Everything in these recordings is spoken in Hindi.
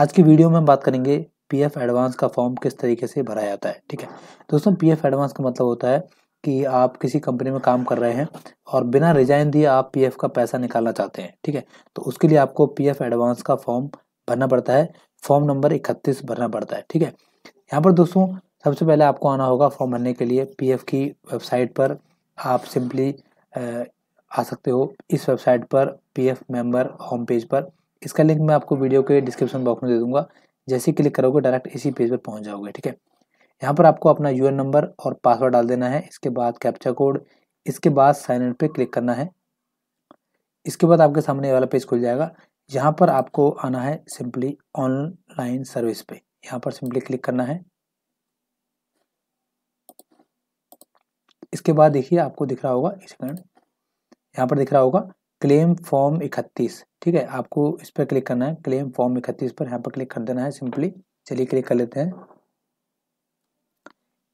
आज की वीडियो में हम बात करेंगे पी एफ एडवांस का फॉर्म किस तरीके से भरा जाता है ठीक है दोस्तों पी एफ एडवांस का मतलब होता है कि आप किसी कंपनी में काम कर रहे हैं और बिना रिजाइन दिए आप पी एफ का पैसा निकालना चाहते हैं ठीक है तो उसके लिए आपको पी एफ एडवांस का फॉर्म भरना पड़ता है फॉर्म नंबर इकतीस भरना पड़ता है ठीक है यहाँ पर दोस्तों सबसे पहले आपको आना होगा फॉर्म भरने के लिए पी एफ की वेबसाइट पर आप सिंपली आ सकते हो इस वेबसाइट पर P F member home page पर इसका लिंक मैं आपको वीडियो के डिस्क्रिप्शन बॉक्स में दे दूंगा जैसे क्लिक करोगे डायरेक्ट इसी पेज पर पहुंच जाओगे ठीक है यहाँ पर आपको अपना यूएन नंबर और पासवर्ड डाल देना है इसके बाद कैप्चा कोड इसके बाद साइन इन पे क्लिक करना है इसके बाद आपके सामने वाला पेज खुल जाएगा यहाँ पर आपको आना है सिंपली ऑनलाइन सर्विस पे यहाँ पर सिंपली क्लिक करना है इसके बाद देखिए आपको दिख रहा होगा एक यहाँ पर दिख रहा होगा क्लेम फॉर्म इकतीस ठीक है आपको इस पर क्लिक करना है क्लेम फॉर्म इकतीस पर यहाँ पर क्लिक कर देना है सिंपली चलिए क्लिक कर लेते हैं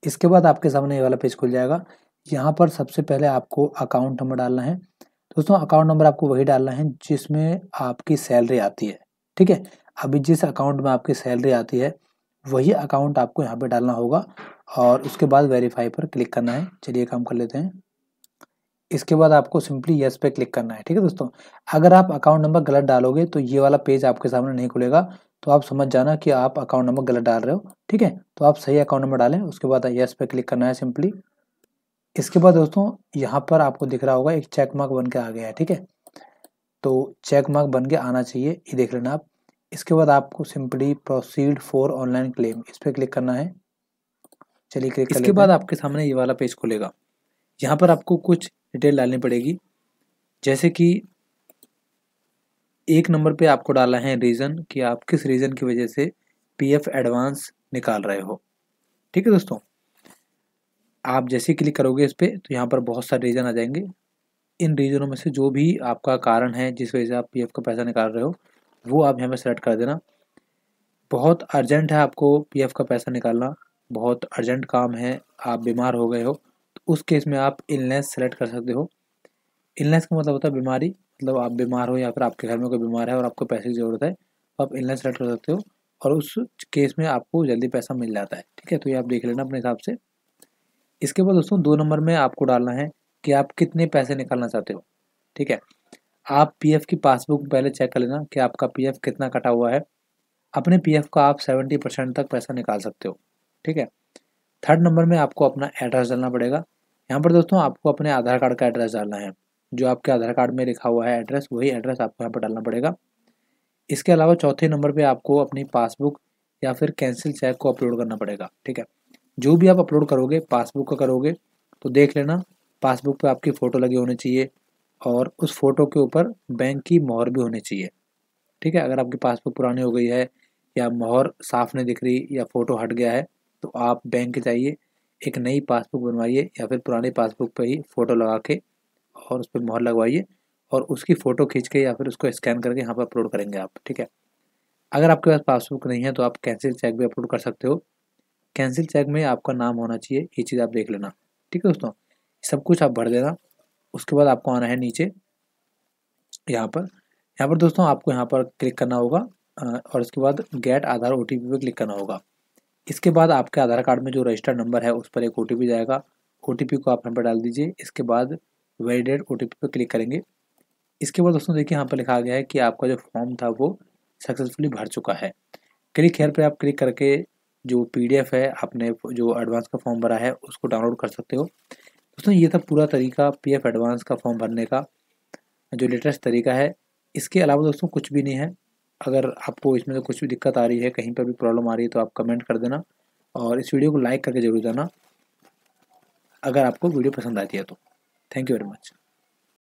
इसके बाद आपके सामने ये वाला पेज खुल जाएगा यहाँ पर सबसे पहले आपको अकाउंट नंबर डालना है दोस्तों अकाउंट नंबर आपको वही डालना है जिसमें आपकी सैलरी आती है ठीक है अभी जिस अकाउंट में आपकी सैलरी आती है वही अकाउंट आपको यहाँ पे डालना होगा और उसके बाद वेरीफाई पर क्लिक करना है चलिए काम कर लेते हैं इसके बाद आपको सिंपली यस पे क्लिक करना है ठीक है दोस्तों अगर आप अकाउंट नंबर गलत डालोगे तो ये वाला पेज आपके सामने नहीं खुलेगा तो आप समझ जाना कि आप अकाउंट नंबर गलत डाल रहे हो ठीक है तो आप सही अकाउंट नंबर डालें उसके बाद यस पे क्लिक करना है सिंपली इसके बाद दोस्तों यहाँ पर आपको दिख रहा होगा एक चेक मार्क बन के आ गया है ठीक है तो चेक मार्क बन के आना चाहिए ये देख लेना आप इसके बाद आपको simply proceed for online claim इस पर क्लिक करना है चलिए क्लिक इसके बाद आपके सामने ये वाला पेज खुलेगा यहाँ पर आपको कुछ डिटेल डालनी पड़ेगी जैसे कि एक नंबर पे आपको डाला है रीज़न कि आप किस रीज़न की वजह से पीएफ एडवांस निकाल रहे हो ठीक है दोस्तों आप जैसे क्लिक करोगे इस पर तो यहाँ पर बहुत सारे रीज़न आ जाएंगे इन रीज़नों में से जो भी आपका कारण है जिस वजह से आप पीएफ का पैसा निकाल रहे हो वो आप यहाँ पर सेलेक्ट कर देना बहुत अर्जेंट है आपको पीएफ का पैसा निकालना बहुत अर्जेंट काम है आप बीमार हो गए हो उस केस में आप इलनेस सेलेक्ट कर सकते हो इलनेस का मतलब होता है बीमारी मतलब आप बीमार हो या फिर आपके घर में कोई बीमार है और आपको पैसे की ज़रूरत है तो आप इलनेस सेलेक्ट कर सकते हो और उस केस में आपको जल्दी पैसा मिल जाता है ठीक है तो ये आप देख लेना अपने हिसाब से इसके बाद दोस्तों दो नंबर में आपको डालना है कि आप कितने पैसे निकालना चाहते हो ठीक है आप पीएफ की पासबुक पहले चेक कर लेना कि आपका पीएफ कितना कटा हुआ है अपने पीएफ का आप सेवेंटी परसेंट तक पैसा निकाल सकते हो ठीक है थर्ड नंबर में आपको अपना एड्रेस डालना पड़ेगा यहाँ पर दोस्तों आपको अपने आधार कार्ड का एड्रेस डालना है जो आपके आधार कार्ड में लिखा हुआ है एड्रेस वही एड्रेस आपको यहाँ पर डालना पड़ेगा इसके अलावा चौथे नंबर पर आपको अपनी पासबुक या फिर कैंसिल चेक को अपलोड करना पड़ेगा ठीक है जो भी आप अपलोड करोगे पासबुक का करोगे तो देख लेना पासबुक पर आपकी फ़ोटो लगी होनी चाहिए और उस फ़ोटो के ऊपर बैंक की मोहर भी होनी चाहिए ठीक है अगर आपकी पासबुक पुरानी हो गई है या मोहर साफ नहीं दिख रही या फ़ोटो हट गया है तो आप बैंक जाइए एक नई पासबुक बनवाइए या फिर पुराने पासबुक पर ही फ़ोटो लगा के और उस पर मोहर लगवाइए और उसकी फ़ोटो खींच के या फिर उसको स्कैन करके यहाँ पर अपलोड करेंगे आप ठीक है अगर आपके पास पासबुक नहीं है तो आप कैंसिल चेक भी अपलोड कर सकते हो कैंसिल चेक में आपका नाम होना चाहिए ये चीज़ आप देख लेना ठीक है दोस्तों सब कुछ आप भर देना उसके बाद आपको आना है नीचे यहाँ पर यहाँ पर दोस्तों आपको यहाँ पर क्लिक करना होगा और उसके बाद गेट आधार ओ पर क्लिक करना होगा इसके बाद आपके आधार कार्ड में जो रजिस्टर्ड नंबर है उस पर एक ओ जाएगा ओ को आप यहाँ पर डाल दीजिए इसके बाद वेरीडेड ओ टी पर क्लिक करेंगे इसके बाद दोस्तों देखिए यहाँ पर लिखा गया है कि आपका जो फॉर्म था वो सक्सेसफुली भर चुका है क्लिक हेयर पर आप क्लिक करके जो पीडीएफ है आपने जो एडवांस का फॉर्म भरा है उसको डाउनलोड कर सकते हो दोस्तों ये था पूरा तरीका पीएफ एडवांस का फॉर्म भरने का जो लेटेस्ट तरीका है इसके अलावा दोस्तों कुछ भी नहीं है अगर आपको इसमें से कुछ भी दिक्कत आ रही है कहीं पर भी प्रॉब्लम आ रही है तो आप कमेंट कर देना और इस वीडियो को लाइक करके जरूर जाना अगर आपको वीडियो पसंद आती है तो थैंक यू वेरी मच